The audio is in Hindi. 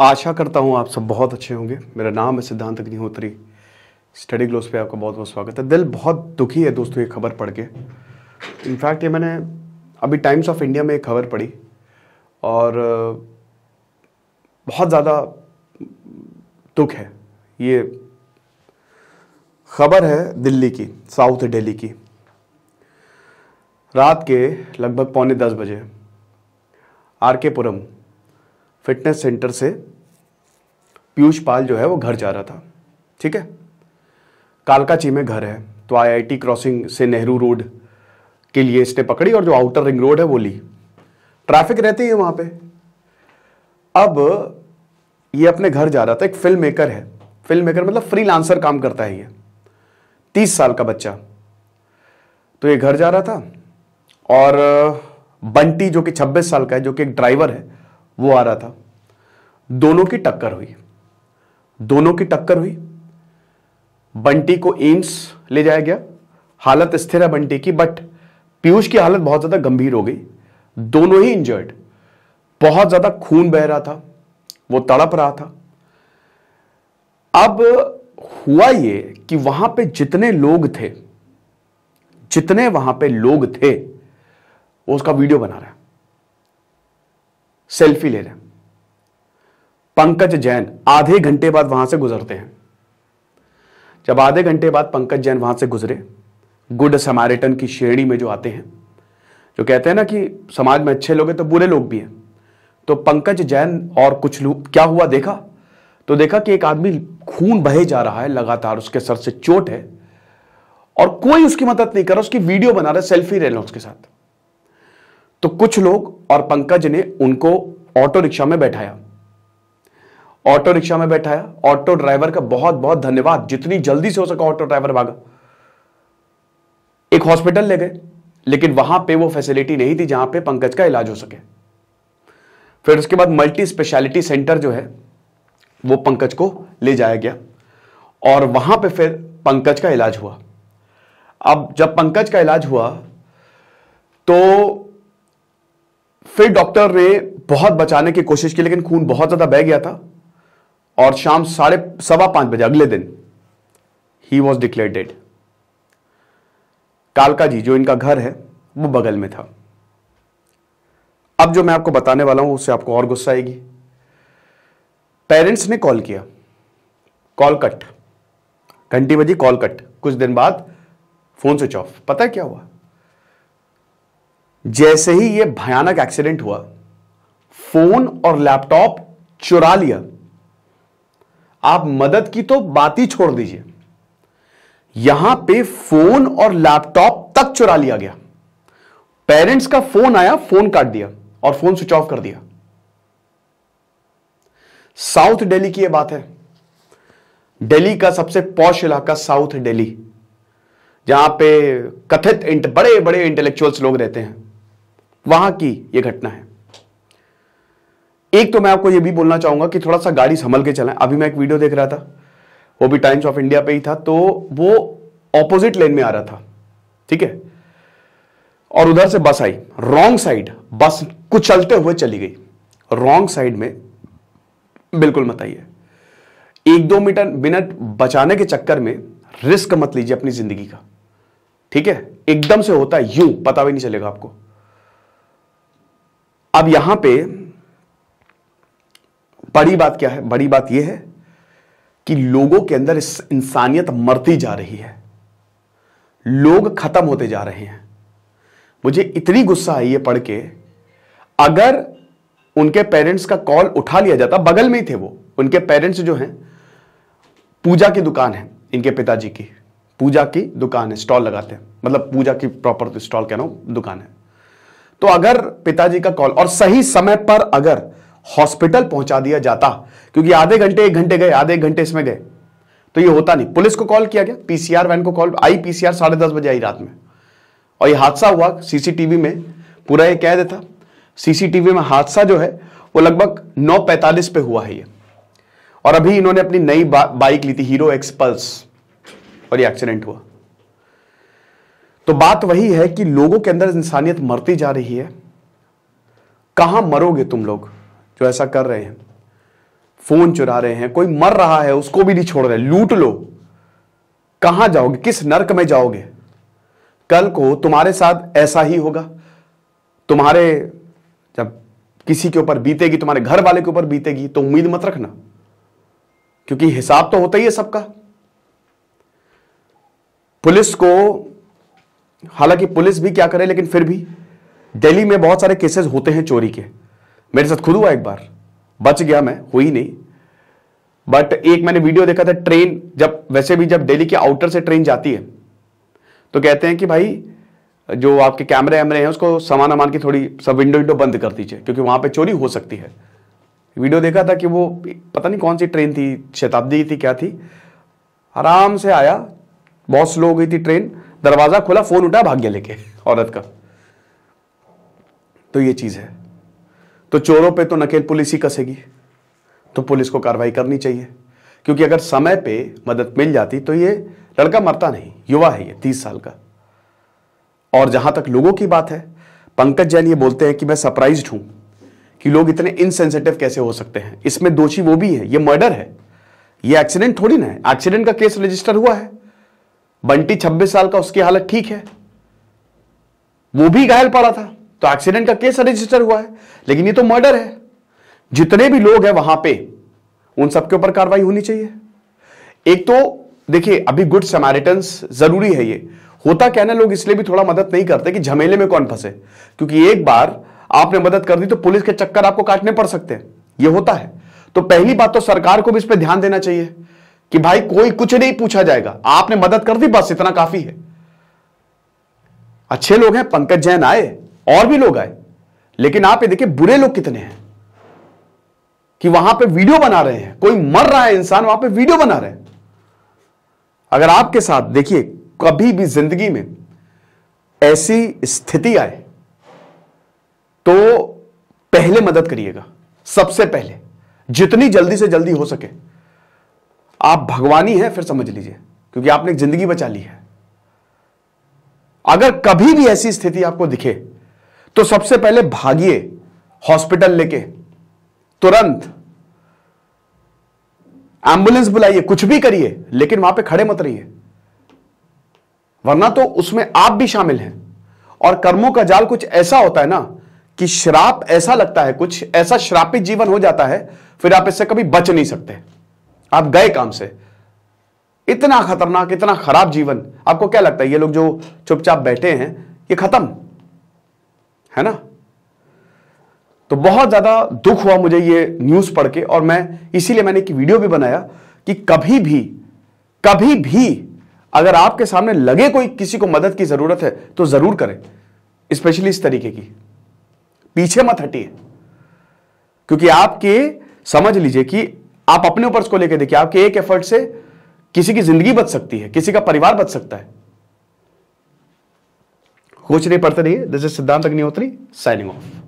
आशा करता हूँ आप सब बहुत अच्छे होंगे मेरा नाम है सिद्धांत अग्निहोत्री स्टडी ग्लोस पे आपका बहुत बहुत स्वागत है दिल बहुत दुखी है दोस्तों ये खबर पढ़ के इनफैक्ट ये मैंने अभी टाइम्स ऑफ इंडिया में एक खबर पढ़ी और बहुत ज़्यादा दुख है ये खबर है दिल्ली की साउथ दिल्ली की रात के लगभग पौने दस बजे आर के पुरम फिटनेस सेंटर से पीयूष पाल जो है वो घर जा रहा था ठीक है कालकाची में घर है तो आईआईटी क्रॉसिंग से नेहरू रोड के लिए इसने पकड़ी और जो आउटर रिंग रोड है वो ली ट्रैफिक रहती है वहां पे अब ये अपने घर जा रहा था एक फिल्म मेकर है फिल्म मेकर मतलब फ्री काम करता है ये तीस साल का बच्चा तो ये घर जा रहा था और बंटी जो कि 26 साल का है जो कि एक ड्राइवर है वो आ रहा था दोनों की टक्कर हुई दोनों की टक्कर हुई बंटी को एम्स ले जाया गया हालत स्थिर है बंटी की बट पीयूष की हालत बहुत ज्यादा गंभीर हो गई दोनों ही इंजर्ड बहुत ज्यादा खून बह रहा था वो तड़प रहा था अब हुआ ये कि वहां पे जितने लोग थे जितने वहां पे लोग थे वो उसका वीडियो बना रहा है सेल्फी ले रहे हैं पंकज जैन आधे घंटे बाद वहां से गुजरते हैं जब आधे घंटे बाद पंकज जैन वहां से गुजरे गुड समारेटन की श्रेणी में जो आते हैं जो कहते हैं ना कि समाज में अच्छे लोग हैं तो बुरे लोग भी हैं तो पंकज जैन और कुछ लोग क्या हुआ देखा तो देखा कि एक आदमी खून बहे जा रहा है लगातार उसके सर से चोट है और कोई उसकी मदद नहीं कर रहा उसकी वीडियो बना रहा सेल्फी ले उसके साथ तो कुछ लोग और पंकज ने उनको ऑटो रिक्शा में बैठाया ऑटो रिक्शा में बैठाया ऑटो ड्राइवर का बहुत बहुत धन्यवाद जितनी जल्दी से हो सका ऑटो ड्राइवर भागा एक हॉस्पिटल ले गए लेकिन वहां पे वो फैसिलिटी नहीं थी जहां पे पंकज का इलाज हो सके फिर उसके बाद मल्टी स्पेशलिटी सेंटर जो है वो पंकज को ले जाया गया और वहां पे फिर पंकज का इलाज हुआ अब जब पंकज का इलाज हुआ तो फिर डॉक्टर ने बहुत बचाने की कोशिश की लेकिन खून बहुत ज्यादा बह गया था और शाम साढ़े सवा पांच बजे अगले दिन ही वॉज डिक्लेयर डेड कालका जी जो इनका घर है वो बगल में था अब जो मैं आपको बताने वाला हूं उससे आपको और गुस्सा आएगी पेरेंट्स ने कॉल किया कॉल कट घंटी बजी कॉल कट कुछ दिन बाद फोन स्विच ऑफ पता है क्या हुआ जैसे ही यह भयानक एक्सीडेंट हुआ फोन और लैपटॉप चुरा लिया आप मदद की तो बात ही छोड़ दीजिए यहां पे फोन और लैपटॉप तक चुरा लिया गया पेरेंट्स का फोन आया फोन काट दिया और फोन स्विच ऑफ कर दिया साउथ दिल्ली की यह बात है दिल्ली का सबसे पौश इलाका साउथ दिल्ली जहां पे कथित बड़े बड़े इंटेलेक्चुअल्स लोग रहते हैं वहां की यह घटना है एक तो मैं आपको ये भी बोलना चाहूंगा कि थोड़ा सा गाड़ी संभल के चलें अभी मैं एक वीडियो देख रहा था वो भी टाइम्स ऑफ इंडिया पे ही था तो वो ऑपोजिट लेन में आ रहा था ठीक है और उधर से बस आई रॉन्ग साइड बस कुचलते हुए चली गई रॉन्ग साइड में बिल्कुल मत आइए एक दो मीटर मिनट बचाने के चक्कर में रिस्क मत लीजिए अपनी जिंदगी का ठीक है एकदम से होता है यूं पता भी नहीं चलेगा आपको अब यहां पे बड़ी बात क्या है बड़ी बात यह है कि लोगों के अंदर इस इंसानियत मरती जा रही है लोग खत्म होते जा रहे हैं मुझे इतनी गुस्सा आई है पढ़ के अगर उनके पेरेंट्स का कॉल उठा लिया जाता बगल में ही थे वो उनके पेरेंट्स जो हैं पूजा की दुकान है इनके पिताजी की पूजा की दुकान है स्टॉल लगाते हैं मतलब पूजा की प्रॉपर स्टॉल कह रहा हूं दुकान है तो अगर पिताजी का कॉल और सही समय पर अगर हॉस्पिटल पहुंचा दिया जाता क्योंकि आधे घंटे एक घंटे गए आधे एक घंटे इसमें गए तो ये होता नहीं पुलिस को कॉल किया गया पीसीआर वैन को कॉल आई पीसीआर साढ़े दस बजे आई रात में और ये हादसा हुआ सीसीटीवी में पूरा ये कह देता सीसीटीवी में हादसा जो है वो लगभग नौ पैंतालीस पे हुआ है ये और अभी इन्होंने अपनी नई बा, बाइक ली थी हीरो एक्सपल्स और ये एक्सीडेंट हुआ तो बात वही है कि लोगों के अंदर इंसानियत मरती जा रही है कहां मरोगे तुम लोग जो ऐसा कर रहे हैं फोन चुरा रहे हैं कोई मर रहा है उसको भी नहीं छोड़ रहे लूट लो कहां जाओगे किस नरक में जाओगे कल को तुम्हारे साथ ऐसा ही होगा तुम्हारे जब किसी के ऊपर बीतेगी तुम्हारे घर वाले के ऊपर बीतेगी तो उम्मीद मत रखना क्योंकि हिसाब तो होता ही है सबका पुलिस को हालांकि पुलिस भी क्या करे लेकिन फिर भी दिल्ली में बहुत सारे केसेस होते हैं चोरी के मेरे साथ खुद हुआ एक बार बच गया मैं हुई नहीं बट एक मैंने वीडियो देखा था ट्रेन जब वैसे भी जब दिल्ली के आउटर से ट्रेन जाती है तो कहते हैं कि भाई जो आपके कैमरे वैमरे हैं उसको सामान वामान की थोड़ी सब विंडो विंडो बंद कर दीजिए क्योंकि वहां पे चोरी हो सकती है वीडियो देखा था कि वो पता नहीं कौन सी ट्रेन थी शताब्दी थी क्या थी आराम से आया बहुत स्लो हो गई थी ट्रेन दरवाज़ा खुला फ़ोन उठा भाग्य लेके औरत का तो ये चीज़ है तो चोरों पे तो नकेल पुलिस ही कसेगी तो पुलिस को कार्रवाई करनी चाहिए क्योंकि अगर समय पे मदद मिल जाती तो ये लड़का मरता नहीं युवा है ये तीस साल का और जहां तक लोगों की बात है पंकज जैन ये बोलते हैं कि मैं सरप्राइज हूं कि लोग इतने इनसेंसिटिव कैसे हो सकते हैं इसमें दोषी वो भी है ये मर्डर है ये एक्सीडेंट थोड़ी ना है एक्सीडेंट का केस रजिस्टर हुआ है बंटी 26 साल का उसकी हालत ठीक है वो भी घायल पड़ा था तो एक्सीडेंट का केस रजिस्टर हुआ है लेकिन ये तो मर्डर है जितने भी लोग हैं वहां पे उन सबके ऊपर कार्रवाई होनी चाहिए एक तो देखिए अभी गुड समारिटन्स जरूरी है ये होता क्या ना लोग इसलिए भी थोड़ा मदद नहीं करते कि झमेले में कौन फंसे क्योंकि एक बार आपने मदद कर दी तो पुलिस के चक्कर आपको काटने पड़ सकते हैं ये होता है तो पहली बात तो सरकार को भी इस पर ध्यान देना चाहिए कि भाई कोई कुछ नहीं पूछा जाएगा आपने मदद कर दी बस इतना काफी है अच्छे लोग हैं पंकज जैन आए और भी लोग आए लेकिन आप ये देखिए बुरे लोग कितने हैं कि वहां पे वीडियो बना रहे हैं कोई मर रहा है इंसान वहां पे वीडियो बना रहे हैं अगर आपके साथ देखिए कभी भी जिंदगी में ऐसी स्थिति आए तो पहले मदद करिएगा सबसे पहले जितनी जल्दी से जल्दी हो सके आप भगवानी हैं फिर समझ लीजिए क्योंकि आपने जिंदगी बचा ली है अगर कभी भी ऐसी स्थिति आपको दिखे तो सबसे पहले भागिए हॉस्पिटल लेके तुरंत एम्बुलेंस बुलाइए कुछ भी करिए लेकिन वहां पे खड़े मत रहिए वरना तो उसमें आप भी शामिल हैं और कर्मों का जाल कुछ ऐसा होता है ना कि श्राप ऐसा लगता है कुछ ऐसा श्रापित जीवन हो जाता है फिर आप इससे कभी बच नहीं सकते आप गए काम से इतना खतरनाक इतना खराब जीवन आपको क्या लगता है ये लोग जो चुपचाप बैठे हैं ये खत्म है ना तो बहुत ज़्यादा दुख हुआ मुझे ये न्यूज़ पढ़ के और मैं इसीलिए मैंने एक वीडियो भी बनाया कि कभी भी कभी भी अगर आपके सामने लगे कोई किसी को मदद की ज़रूरत है तो ज़रूर करें स्पेशली इस तरीके की पीछे मत हटिए क्योंकि आपके समझ लीजिए कि आप अपने ऊपर इसको लेकर देखिए आपके एक एफर्ट से किसी की ज़िंदगी बच सकती है किसी का परिवार बच सकता है कुछ नहीं पढ़ते रहिए दिस इज सिद्धांत अग्निहोत्री साइनिंग ऑफ